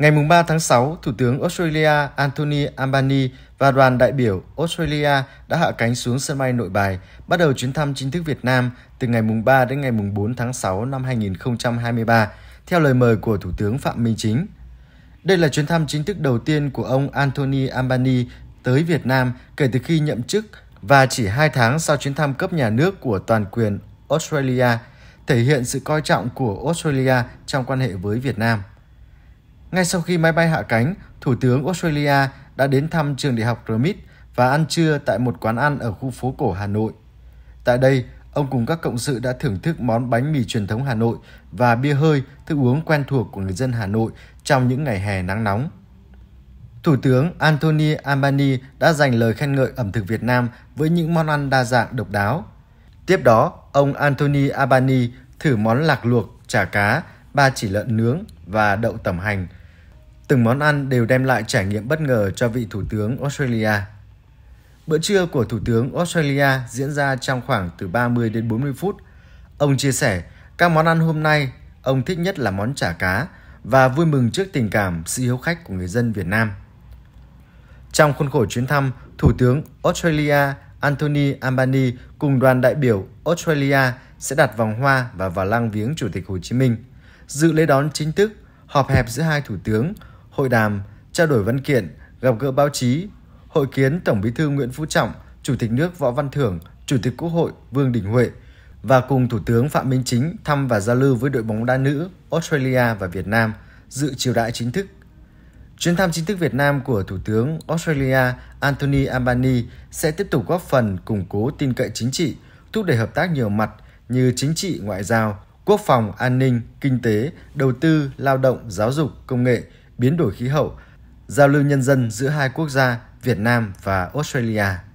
Ngày 3 tháng 6, Thủ tướng Australia Anthony Albanese và đoàn đại biểu Australia đã hạ cánh xuống sân bay nội bài, bắt đầu chuyến thăm chính thức Việt Nam từ ngày 3 đến ngày 4 tháng 6 năm 2023, theo lời mời của Thủ tướng Phạm Minh Chính. Đây là chuyến thăm chính thức đầu tiên của ông Anthony Albanese tới Việt Nam kể từ khi nhậm chức và chỉ 2 tháng sau chuyến thăm cấp nhà nước của toàn quyền Australia, thể hiện sự coi trọng của Australia trong quan hệ với Việt Nam. Ngay sau khi máy bay hạ cánh, Thủ tướng Australia đã đến thăm trường đại học RMIT và ăn trưa tại một quán ăn ở khu phố cổ Hà Nội. Tại đây, ông cùng các cộng sự đã thưởng thức món bánh mì truyền thống Hà Nội và bia hơi, thức uống quen thuộc của người dân Hà Nội trong những ngày hè nắng nóng. Thủ tướng Anthony Albany đã dành lời khen ngợi ẩm thực Việt Nam với những món ăn đa dạng độc đáo. Tiếp đó, ông Anthony Albany thử món lạc luộc, chả cá, ba chỉ lợn nướng và đậu tẩm hành – Từng món ăn đều đem lại trải nghiệm bất ngờ cho vị Thủ tướng Australia. Bữa trưa của Thủ tướng Australia diễn ra trong khoảng từ 30 đến 40 phút. Ông chia sẻ, các món ăn hôm nay ông thích nhất là món chả cá và vui mừng trước tình cảm sự hiếu khách của người dân Việt Nam. Trong khuôn khổ chuyến thăm, Thủ tướng Australia Anthony Albanese cùng đoàn đại biểu Australia sẽ đặt vòng hoa và vào lăng viếng Chủ tịch Hồ Chí Minh. Dự lễ đón chính thức, họp hẹp giữa hai thủ tướng, hội đàm, trao đổi văn kiện, gặp gỡ báo chí, hội kiến Tổng Bí thư Nguyễn Phú Trọng, Chủ tịch nước Võ Văn Thưởng, Chủ tịch Quốc hội Vương Đình Huệ và cùng Thủ tướng Phạm Minh Chính thăm và giao lưu với đội bóng đá nữ Australia và Việt Nam dự triều đại chính thức. Chuyến thăm chính thức Việt Nam của Thủ tướng Australia Anthony Albanese sẽ tiếp tục góp phần củng cố tin cậy chính trị, thúc đẩy hợp tác nhiều mặt như chính trị, ngoại giao, quốc phòng, an ninh, kinh tế, đầu tư, lao động, giáo dục, công nghệ – biến đổi khí hậu, giao lưu nhân dân giữa hai quốc gia Việt Nam và Australia.